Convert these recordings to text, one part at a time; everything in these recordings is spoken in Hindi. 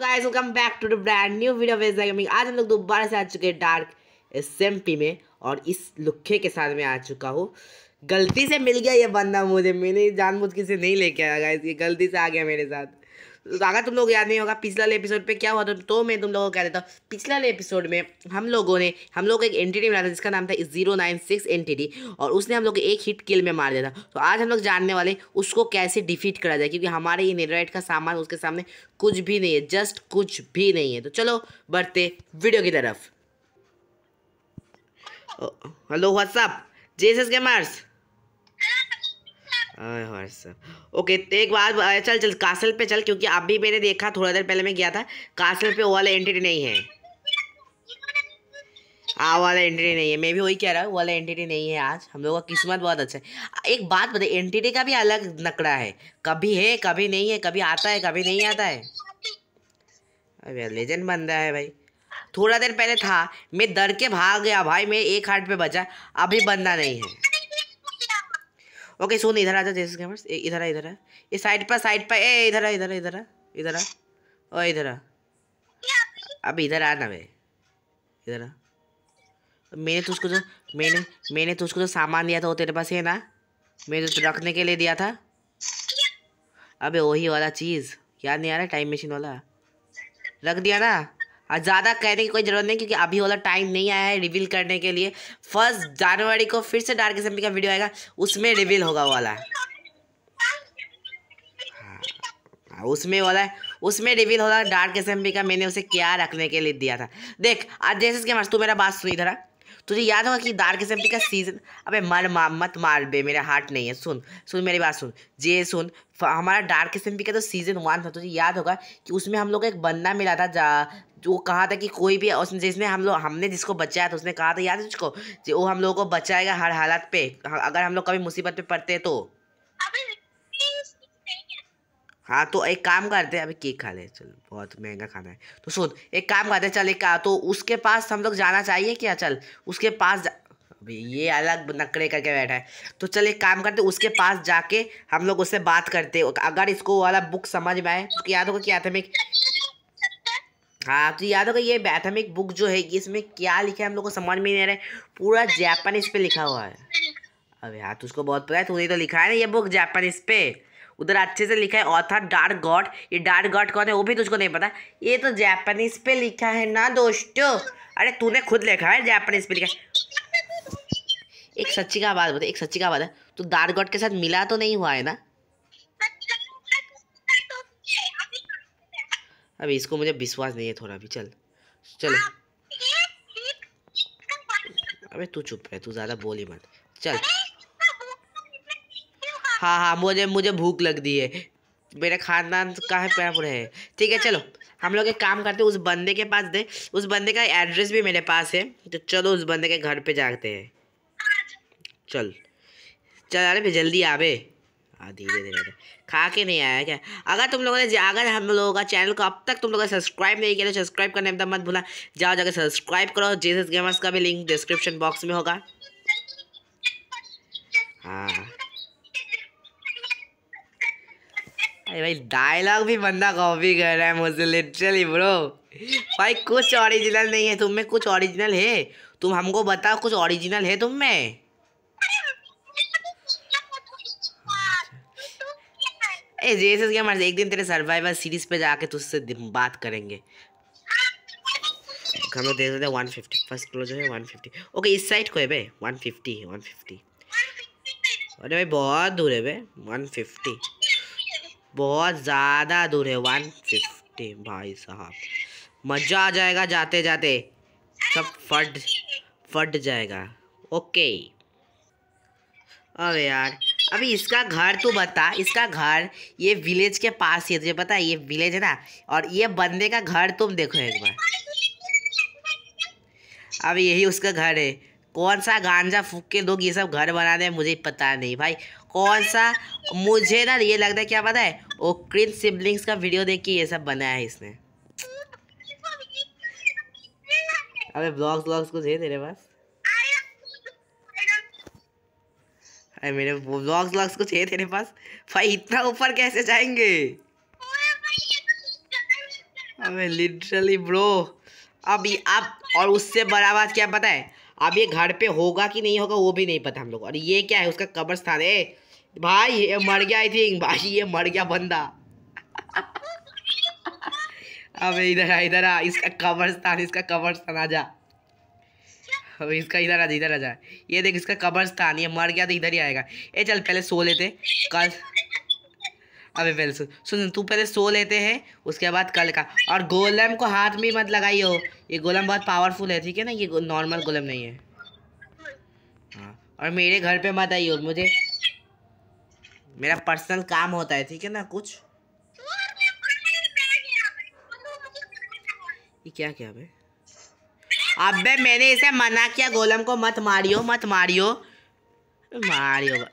Guys welcome back to the brand new video wedge gaming आज हम लोग दोबारा से आ चुके हैं डार्क एसएमपी में और इस लुखे के साथ मैं आ चुका हूँ गलती से मिल गया ये बंदा मुझे मैंने जानबूझ के से नहीं लेके आया गाइस ये गलती से आ गया मेरे साथ अगर तुम लोग याद नहीं होगा पिछला एपिसोड पे क्या हुआ था तो मैं तुम लोगों को कह देता हूँ पिछला एपिसोड में हम लोगों ने हम लोग एक एंटिटी बनाया था जिसका नाम था जीरो नाइन सिक्स एंटिटी और उसने हम लोग एक हिट किल में मार दिया था तो आज हम लोग जानने वाले उसको कैसे डिफीट करा जाए क्योंकि हमारे ये नेरोइट का सामान उसके सामने कुछ भी नहीं है जस्ट कुछ भी नहीं है तो चलो बढ़ते वीडियो की तरफ hello what's up Jesus gamers okay हाँ, तो एक बात चल चल कासल पे चल क्योंकि अभी मैंने देखा थोड़ा देर पहले मैं गया था कासल पे वो वाला एंटिटी नहीं है हाँ वाला एंटिटी नहीं है मैं भी वही कह रहा हूँ वाला एंटिटी नहीं है आज हम लोगों का किस्मत बहुत अच्छा है एक बात बता एंटिटी का भी अलग नकड़ा है कभी है कभी नहीं है कभी आता है कभी नहीं आता है अरे लेजेंड बन रहा है भाई थोड़ा देर पहले था मैं डर के भाग गया भाई मैं एक हाथ पे बचा अभी बंदा नहीं है ओके सुन इधर आ जैसे गेमर्स इधर है इधर है ये साइड पर साइड पर ए इधर है इधर है इधर है इधर है ओ इधर अब इधर आ ना वे इधर आ मैंने उसको जो मैंने मैंने तो उसको जो सामान दिया था वो तेरे पास है ना मैंने तो रखने के लिए दिया था अबे वही वाला चीज़ याद नहीं आ रहा टाइम मशीन वाला रख दिया ना ज़्यादा कहने की कोई ज़रूरत नहीं क्योंकि अभी वाला टाइम नहीं आया है रिवील करने के लिए फर्स्ट जनवरी को फिर से डार्क एस का वीडियो आएगा उसमें रिवील होगा वाला हाँ, हाँ, उसमें वाला उसमें रिवील होगा डार्क एस का मैंने उसे क्या रखने के लिए दिया था देख आज जैसे के मास्टर तू मेरा बात सुनी इधर तुझे याद होगा कि डार्क सेफ्टी का सीजन अबे मर मा, मत मार बे मेरा हार्ट नहीं है सुन सुन मेरी बात सुन जे सुन हमारा डार्क एस का तो सीज़न वन था तुझे याद होगा कि उसमें हम लोग को एक बंदा मिला था जा जो कहा था कि कोई भी उसने जिसने हम लोग हमने जिसको बचाया था उसने कहा था याद है तुझको वो हम लोगों को बचाएगा हर हालात पे अगर हम लोग कभी मुसीबत पे पड़ते तो हाँ तो एक काम करते हैं अभी केक खा ले चल बहुत महंगा खाना है तो सुन एक काम करते हैं चल एक का तो उसके पास हम लोग जाना चाहिए क्या चल उसके पास अभी ये अलग नकड़े करके बैठा है तो चल एक काम करते उसके पास जाके हम लोग उससे बात करते अगर इसको वाला बुक समझ में आए उसको याद होगा कि एथमिक हाँ तो याद होगा ये बैथमिक बुक जो है इसमें क्या लिखा है हम लोग को समझ में नहीं आ रहा है पूरा जापानीज पे लिखा हुआ है अब हाँ तो उसको बहुत पता है तूने तो लिखा है ना ये बुक जापानीज पे उधर अच्छे से लिखा है ऑथर डार्क गॉड ये डार्क गॉड कौन है वो भी तुझको नहीं पता ये तो जापानीज पे लिखा है ना दोस्तों अरे तूने खुद लिखा है जापानीज पे लिखा है एक सच्ची का बात बता एक सच्ची का बात है तो डार्क गॉड के साथ मिला तो नहीं हुआ है ना अभी इसको मुझे विश्वास नहीं है थोड़ा भी चल चल अबे तू चुप है तू ज़्यादा बोली मत चल हाँ हाँ मुझे मुझे भूख लग दी है मेरे खानदान का है पैरपुर है ठीक है चलो हम लोग एक काम करते हैं उस बंदे के पास दे उस बंदे का एड्रेस भी मेरे पास है तो चलो उस बंदे के घर पे जाते हैं चल चल अरे भाई जल्दी आवे हाँ धीरे धीरे खा के नहीं आया क्या अगर तुम लोगों ने अगर हम लोगों का चैनल को अब तक तुम लोगों ने सब्सक्राइब नहीं किया तो सब्सक्राइब करने एकदम मत भूला जाओ जाकर सब्सक्राइब करो जीसस गेमर्स का भी लिंक डिस्क्रिप्शन बॉक्स में होगा हाँ अरे भाई डायलॉग भी बंदा कॉपी कर रहा है मुझसे लिटरली ब्रो भाई कुछ ओरिजिनल नहीं है तुम में कुछ ओरिजिनल है तुम हमको बताओ कुछ ओरिजिनल है तुम में जेसस जेएसएस गेमर्स एक दिन तेरे सर्वाइवर सीरीज पे जाके तुझसे बात करेंगे हम लोग देख रहे वन फिफ्टी फर्स्ट है वन फिफ्टी ओके इस साइड को है बे वन फिफ्टी वन फिफ्टी अरे भाई बहुत दूर है बे वन फिफ्टी बहुत ज़्यादा दूर है वन फिफ्टी भाई साहब मज़ा आ जाएगा जाते जाते सब फट फट जाएगा ओके अरे यार अभी इसका घर तू बता इसका घर ये विलेज के पास ही है तुझे पता है ये विलेज है ना और ये बंदे का घर तुम देखो एक बार अब यही उसका घर है कौन सा गांजा फूक के लोग ये सब घर बना रहे हैं मुझे पता नहीं भाई कौन सा मुझे ना ये लगता है क्या पता है वो क्रिन सिबलिंग्स का वीडियो देख के ये सब बनाया है इसने अबे ब्लॉग्स ब्लॉग्स कुछ है तेरे पास अरे मेरे ब्लॉग्स ब्लॉग्स कुछ है तेरे पास भाई इतना ऊपर कैसे जाएंगे अबे लिटरली ब्रो अब आप और उससे बड़ा बात क्या पता है अब ये घर पे होगा कि नहीं होगा वो भी नहीं पता हम लोग और ये क्या है उसका स्थान है भाई ये मर गया आई थिंक भाई ये मर गया बंदा अब इधर आ इधर आ इसका स्थान इसका स्थान आ जा अब इसका इधर आ जा इधर आ जा ये देख इसका स्थान ये मर गया तो इधर ही आएगा ये चल पहले सो लेते कल अभी फिर सुन तू पहले सो लेते हैं उसके बाद कल का और गोलम को हाथ में मत लगाइयो ये गोलम बहुत पावरफुल है ठीक है ना ये नॉर्मल गोलम नहीं है हाँ और मेरे घर पे मत आइयो मुझे मेरा पर्सनल काम होता है ठीक है ना कुछ ये क्या क्या अबे अबे मैंने इसे मना किया गोलम को मत मारियो मत मारियो मारियो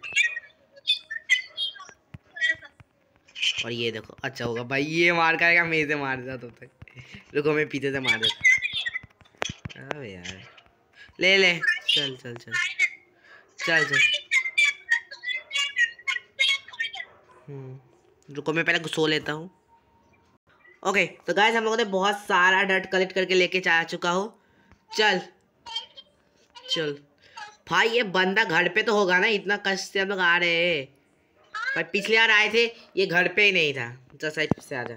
और ये देखो अच्छा होगा भाई ये मार खाएगा मेरे से मार देता तो तक रुको मैं पीछे से मार देता अब यार ले ले चल चल चल चल चल हम्म, रुको मैं पहले सो लेता हूँ ओके तो गाइस हम लोगों ने बहुत सारा डट कलेक्ट करके लेके जा चुका हो चल चल भाई ये बंदा घर पे तो होगा ना इतना कष्ट से हम लोग आ रहे हैं पर पिछले बार आए थे ये घर पे ही नहीं था तो साइड से आ जा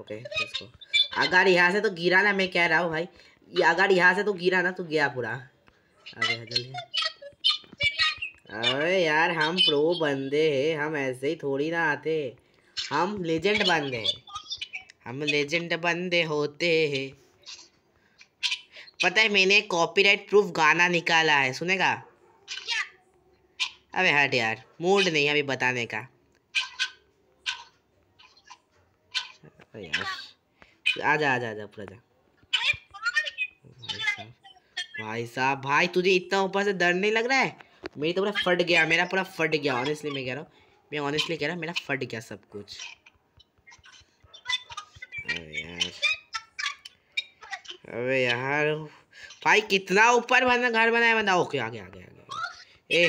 ओके इसको अगर यहाँ से तो गिरा ना मैं कह रहा हूँ भाई ये अगर यहाँ से तो गिरा ना तो गया पूरा अरे जल्दी अरे यार हम प्रो बंदे हैं हम ऐसे ही थोड़ी ना आते हम लेजेंड बंदे हैं हम लेजेंड बंदे होते हैं पता है मैंने कॉपीराइट प्रूफ गाना निकाला है सुनेगा अबे हट यार मूड नहीं अभी बताने का आजा आजा आजा पूरा जा भाई साहब भाई तुझे इतना ऊपर से डर नहीं लग रहा है मेरी तो पूरा फट गया मेरा पूरा फट गया ऑनेस्टली मैं कह रहा हूँ मैं ऑनेस्टली कह रहा हूँ मेरा फट गया सब कुछ अबे यार भाई कितना ऊपर बना घर बनाया बंदा ओके आ गया आ गया ए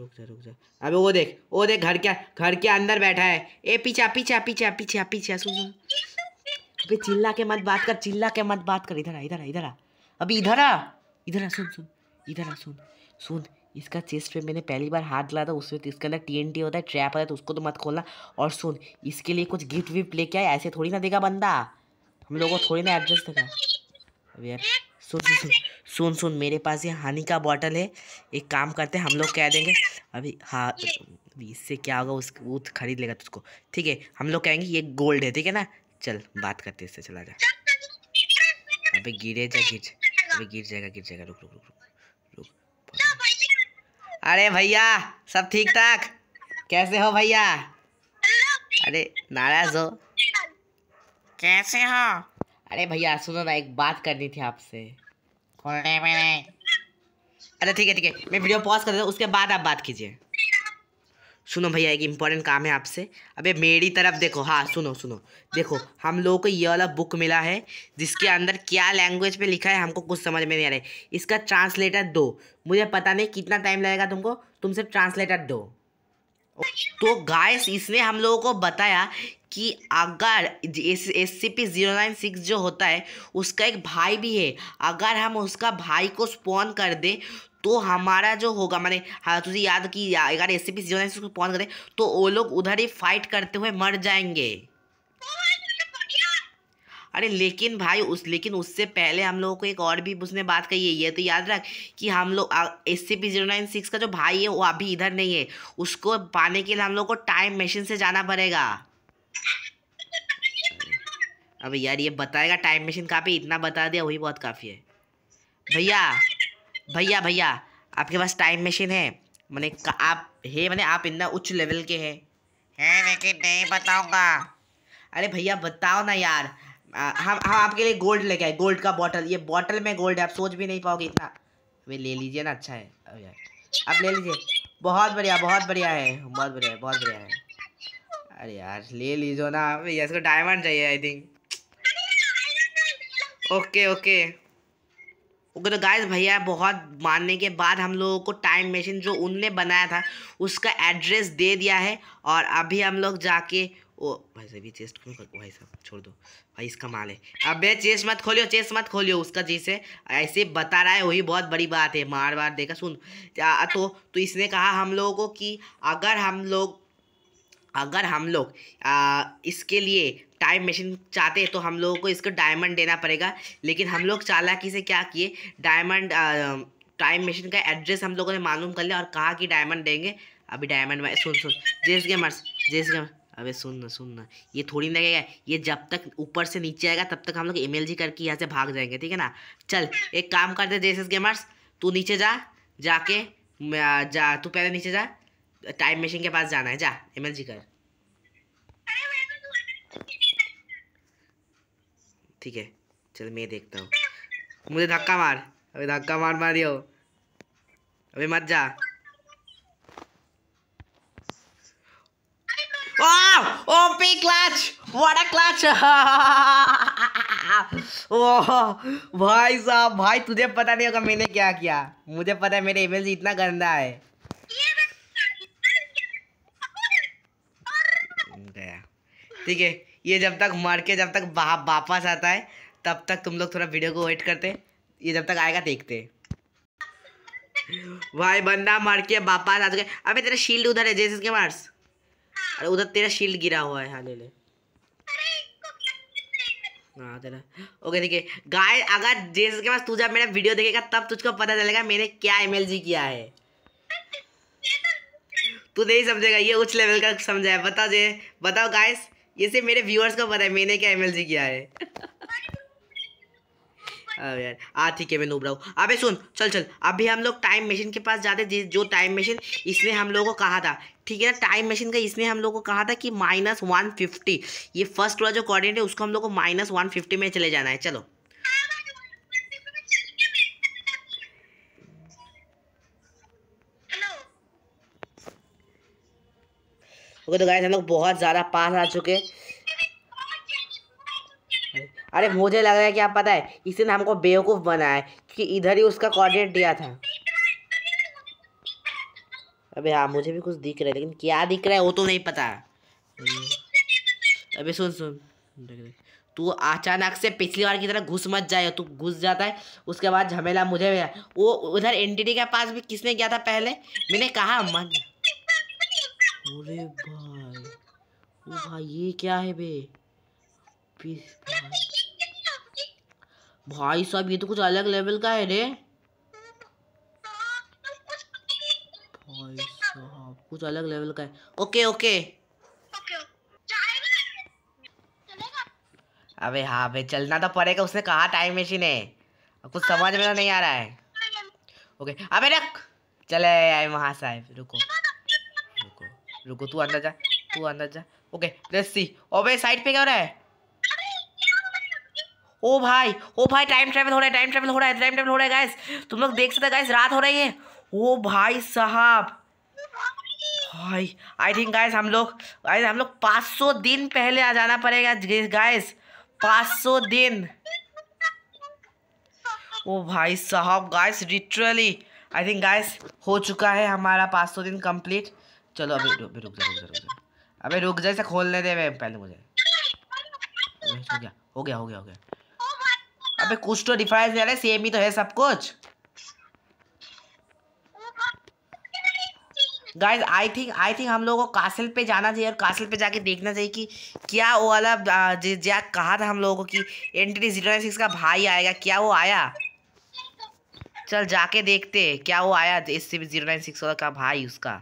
रुक जा रुक जा अबे वो देख वो देख घर के घर के अंदर बैठा है ए पीछा पीछा पीछा पीछा पीछा सुन सुन अबे चिल्ला के मत बात कर चिल्ला के मत बात कर इधर आ इधर आ इधर आ अभी इधर आ इधर आ सुन सुन इधर आ सुन सुन इसका चेस्ट पे मैंने पहली बार हाथ डाला था उसमें तो इसके अंदर टी होता है ट्रैप होता है तो उसको तो मत खोलना और सुन इसके लिए कुछ गिफ्ट विफ्ट लेके आए ऐसे थोड़ी ना देगा बंदा हम लोगों को थोड़ी ना एडजस्ट देगा अब यार सुन सुन सुन सुन सुन मेरे पास ये हानि का बॉटल है एक काम करते हैं हम लोग कह देंगे अभी हाँ इससे क्या होगा उस वो खरीद लेगा तुझको ठीक है हम लोग कहेंगे ये गोल्ड है ठीक है ना चल बात करते इससे चला जा अभी गिरे जा गिर अभी गिर जाएगा गिर जाएगा रुक रुक रुक रुक रुक अरे भैया सब ठीक ठाक कैसे हो भैया अरे नाराज हो कैसे हो अरे भैया सुनो ना एक बात करनी थी आपसे अरे अच्छा, ठीक है ठीक है मैं वीडियो पॉज कर देता उसके बाद आप बात कीजिए सुनो भैया एक इम्पोर्टेंट काम है आपसे अबे मेरी तरफ देखो हाँ सुनो सुनो देखो हम लोगों को ये वाला बुक मिला है जिसके अंदर क्या लैंग्वेज पे लिखा है हमको कुछ समझ में नहीं आ रहा है इसका ट्रांसलेटर दो मुझे पता नहीं कितना टाइम लगेगा तुमको तुम सिर्फ ट्रांसलेटर दो तो गाइस इसने हम लोगों को बताया कि अगर S C P zero nine six जो होता है उसका एक भाई भी है अगर हम उसका भाई को स्पॉन कर दें तो हमारा जो होगा मैंने हाँ तुझे याद कि अगर S C P zero nine six को स्पॉन करें तो वो लोग उधर ही फाइट करते हुए मर जाएंगे अरे लेकिन भाई उस लेकिन उससे पहले हम लोगों को एक और भी उसने बात कही है ये तो याद रख कि हम लोग S C P zero nine six का जो भाई है वो अभी इधर नहीं है उसको पाने के लिए हम लोग को टाइम मशीन से जाना पड़ेगा अबे यार ये बताएगा टाइम मशीन काफ़ी इतना बता दिया वही बहुत काफ़ी है भैया भैया भैया आपके पास टाइम मशीन है मैंने आप है मैंने आप इतना उच्च लेवल के हैं है लेकिन नहीं बताऊंगा अरे भैया बताओ ना यार हम हम आपके लिए गोल्ड लेके आए गोल्ड का बॉटल ये बॉटल में गोल्ड है आप सोच भी नहीं पाओगे इतना अबे ले लीजिए ना अच्छा है अभी यार आप ले लीजिए बहुत बढ़िया बहुत बढ़िया है बहुत बढ़िया है बहुत बढ़िया है अरे यार ले लीजिए ना भैया इसको डायमंड चाहिए I think okay okay okay तो गाइस भैया बहुत मानने के बाद हम लोगों को टाइम मशीन जो उनने बनाया था उसका एड्रेस दे दिया है और अभी हम लोग जाके ओ भाई साहब ये चेस्ट क्यों कर भाई साहब छोड़ दो भाई इसका माल है अब चेस्ट मत खोलियो चेस्ट मत खोलियो उसका जैसे ऐसे बता रहा है वही बहुत बड़ी बात है मार बार देखा सुन तो तो इसने कहा हम लोगों को कि अगर हम लोग अगर हम लोग इसके लिए टाइम मशीन चाहते हैं तो हम लोगों को इसको डायमंड देना पड़ेगा लेकिन हम लोग चालाकी से क्या किए डायमंड टाइम मशीन का एड्रेस हम लोगों ने मालूम कर लिया और कहा कि डायमंड देंगे अभी डायमंड में सुन सुन जेस गेमर्स जेस गेमर्स अबे सुन ना सुन ना ये थोड़ी लगेगा ये जब तक ऊपर से नीचे आएगा तब तक हम लोग एम करके यहाँ से भाग जाएंगे ठीक है ना चल एक काम कर दे गेमर्स तू नीचे जा जाके जा तू पहले नीचे जा टाइम मशीन के पास जाना है जा जी कर ठीक है चल मैं देखता हूँ मुझे धक्का मार अबे धक्का मार मारियो अबे मत जा Wow! OP clutch what a clutch भाई साहब भाई तुझे पता नहीं होगा मैंने क्या किया मुझे पता है मेरे इमेज इतना गंदा है ठीक है ये जब तक मर के जब तक वापस आता है तब तक तुम लोग थोड़ा वीडियो को वेट करते ये जब तक आएगा देखते भाई बंदा मर के वापस आ चुके अभी तेरा शील्ड उधर है जैसे के मार्स अरे उधर तेरा शील्ड गिरा हुआ है हाँ ले ले हाँ तेरा ओके देखिए गाय अगर जैसे के पास तू जब मेरा वीडियो देखेगा तब तुझको पता चलेगा मैंने क्या एम किया है तू नहीं समझेगा ये उच्च लेवल का समझा है बताओ जे बताओ गाइस ये सिर्फ मेरे व्यूअर्स को पता है मैंने क्या एम किया है अरे यार आ ठीक है मैं नूब रहा हूँ अबे सुन चल चल अभी हम लोग टाइम मशीन के पास जाते जो टाइम मशीन इसने हम लोगों को कहा था ठीक है ना टाइम मशीन का इसने हम लोगों को कहा था कि माइनस वन फिफ्टी ये फर्स्ट वाला जो कॉर्डिनेट है उसको हम लोगों को माइनस वन फिफ्टी में चले जाना है चलो ओके तो गाइस हम लोग बहुत ज़्यादा पास आ चुके अरे मुझे लग रहा है कि आप पता है इसी ने हमको बेवकूफ़ बनाया है क्योंकि इधर ही उसका कोऑर्डिनेट दिया था अबे हाँ मुझे भी कुछ दिख रहा है लेकिन क्या दिख रहा है वो तो नहीं पता अबे सुन सुन देख देख तू अचानक से पिछली बार की तरह घुस मत जाए तू घुस जाता है उसके बाद झमेला मुझे वो उधर एनटीटी के पास भी किसने गया था पहले मैंने कहा मत अरे भाई ओ भाई ये क्या है बे पीस भाई साहब ये तो कुछ अलग लेवल का है रे भाई साहब कुछ अलग लेवल का है ओके ओके अबे हाँ बे चलना तो पड़ेगा उसने कहा टाइम मशीन है कुछ समझ में तो नहीं आ रहा है ओके अबे रख चले आए वहां साहब रुको रुको तू अंदर जा तू अंदर जा ओके लेट्स सी ओबे साइड पे क्या हो रहा है ओ भाई ओ भाई टाइम ट्रैवल हो रहा है टाइम ट्रैवल हो रहा है टाइम ट्रैवल हो रहा है गाइस तुम लोग देख सकते हो गाइस रात हो रही है ओ भाई साहब भाई आई थिंक गाइस हम लोग गाइस हम लोग 500 दिन पहले आ जाना पड़ेगा गाइस 500 दिन ओ भाई साहब guys literally I think guys हो चुका है हमारा 500 दिन कंप्लीट चलो अभी रुक रुक जा रुक जा रुक जा अबे रुक जा इसे खोलने दे मैं पहले मुझे हो गया हो गया हो गया हो गया अबे कुछ तो डिफरेंस यार सेम ही तो है सब कुछ guys I think I think हम लोगों को कासल पे जाना चाहिए और कासल पे जाके देखना चाहिए कि क्या वो वाला जैक कहा था हम लोगों को कि एंट्री जीरो सिक्स का भाई आएगा क्या वो आया चल जाके देखते क्या वो आया इस जीरो नाइन सिक्स वाला का भाई उसका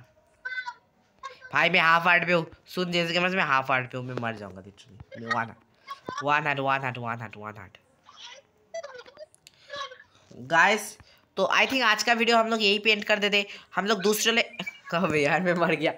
भाई मैं हाफ हार्ट पे हूँ सुन जैसे कि मैं हाफ हार्ट पे हूँ मैं मर जाऊंगा लिटरली मैं one heart one heart one heart one heart one heart guys तो आई थिंक आज का वीडियो हम लोग यही पेंट कर देते हम लोग दूसरे ले कब यार मैं मर गया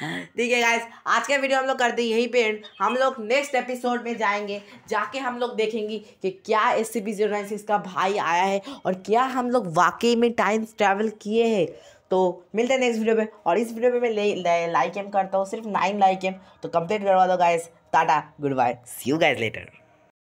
ठीक है गाइस आज का वीडियो हम लोग करते यही पे एंड हम लोग नेक्स्ट एपिसोड में जाएंगे जाके हम लोग देखेंगे कि क्या S C B zero nine six का भाई आया है और क्या हम लोग वाकई में टाइम ट्रैवल किए हैं तो मिलते हैं नेक्स्ट वीडियो में और इस वीडियो में मैं लाइक एम करता हूँ सिर्फ नाइन लाइक एम तो कंप्लीट करवा दो guys tata good bye see you guys letter